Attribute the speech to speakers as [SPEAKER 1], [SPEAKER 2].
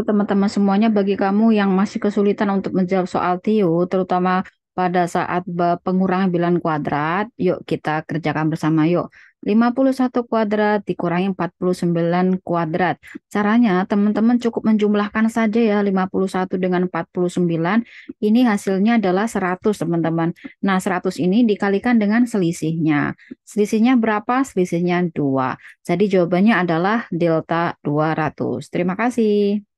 [SPEAKER 1] teman-teman semuanya, bagi kamu yang masih kesulitan untuk menjawab soal TIO, terutama pada saat pengurangan bilangan kuadrat, yuk kita kerjakan bersama yuk. 51 kuadrat dikurangi 49 kuadrat. Caranya teman-teman cukup menjumlahkan saja ya 51 dengan 49. Ini hasilnya adalah 100 teman-teman. Nah 100 ini dikalikan dengan selisihnya. Selisihnya berapa? Selisihnya 2. Jadi jawabannya adalah delta 200. Terima kasih.